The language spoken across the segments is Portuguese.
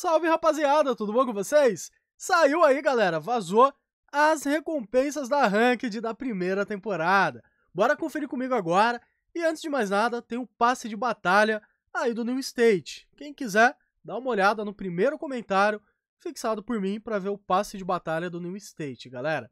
Salve rapaziada, tudo bom com vocês? Saiu aí galera, vazou as recompensas da Ranked da primeira temporada. Bora conferir comigo agora. E antes de mais nada, tem o passe de batalha aí do New State. Quem quiser, dá uma olhada no primeiro comentário fixado por mim para ver o passe de batalha do New State, galera.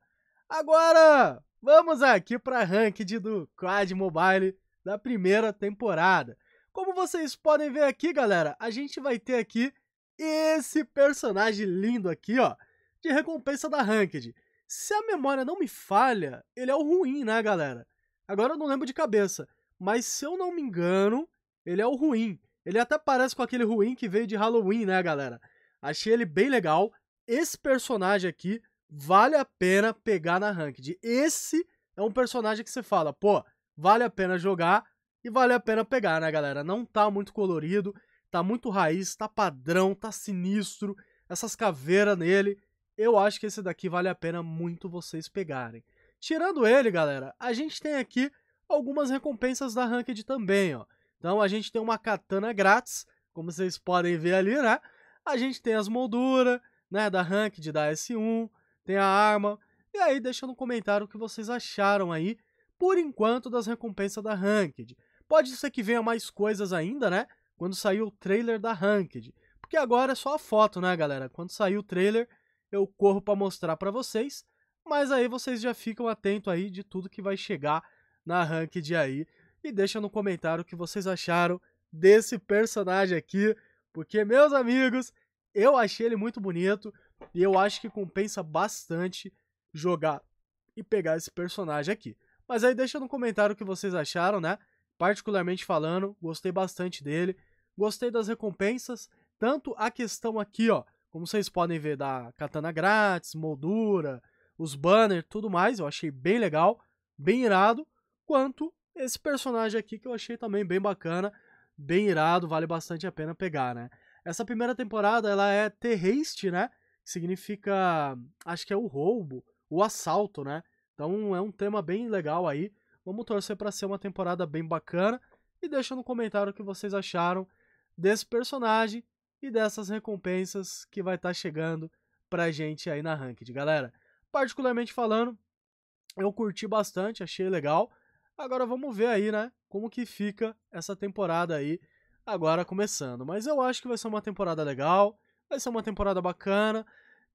Agora, vamos aqui para a Ranked do Quad Mobile da primeira temporada. Como vocês podem ver aqui, galera, a gente vai ter aqui esse personagem lindo aqui, ó, de recompensa da Ranked. Se a memória não me falha, ele é o ruim, né, galera? Agora eu não lembro de cabeça, mas se eu não me engano, ele é o ruim. Ele até parece com aquele ruim que veio de Halloween, né, galera? Achei ele bem legal. Esse personagem aqui vale a pena pegar na Ranked. Esse é um personagem que você fala, pô, vale a pena jogar e vale a pena pegar, né, galera? Não tá muito colorido, Tá muito raiz, tá padrão, tá sinistro. Essas caveiras nele. Eu acho que esse daqui vale a pena muito vocês pegarem. Tirando ele, galera, a gente tem aqui algumas recompensas da Ranked também, ó. Então a gente tem uma katana grátis, como vocês podem ver ali, né? A gente tem as molduras, né, da Ranked, da S1, tem a arma. E aí deixa no comentário o que vocês acharam aí, por enquanto, das recompensas da Ranked. Pode ser que venha mais coisas ainda, né? quando saiu o trailer da Ranked. Porque agora é só a foto, né, galera? Quando sair o trailer, eu corro para mostrar para vocês, mas aí vocês já ficam atento aí de tudo que vai chegar na Ranked aí e deixa no comentário o que vocês acharam desse personagem aqui, porque meus amigos, eu achei ele muito bonito e eu acho que compensa bastante jogar e pegar esse personagem aqui. Mas aí deixa no comentário o que vocês acharam, né? Particularmente falando, gostei bastante dele. Gostei das recompensas, tanto a questão aqui, ó, como vocês podem ver, da katana grátis, moldura, os banners, tudo mais, eu achei bem legal, bem irado, quanto esse personagem aqui que eu achei também bem bacana, bem irado, vale bastante a pena pegar, né? Essa primeira temporada, ela é terreste, né? Que significa, acho que é o roubo, o assalto, né? Então é um tema bem legal aí. Vamos torcer para ser uma temporada bem bacana. E deixa no comentário o que vocês acharam desse personagem e dessas recompensas que vai estar tá chegando pra gente aí na Ranked, galera. Particularmente falando, eu curti bastante, achei legal. Agora vamos ver aí, né, como que fica essa temporada aí agora começando. Mas eu acho que vai ser uma temporada legal, vai ser uma temporada bacana.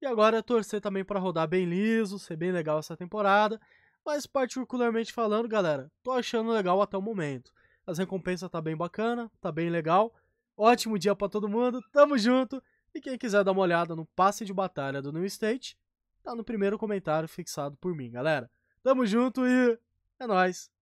E agora é torcer também para rodar bem liso, ser bem legal essa temporada. Mas particularmente falando, galera, tô achando legal até o momento. As recompensas tá bem bacana, tá bem legal. Ótimo dia para todo mundo, tamo junto. E quem quiser dar uma olhada no passe de batalha do New State, tá no primeiro comentário fixado por mim, galera. Tamo junto e é nóis!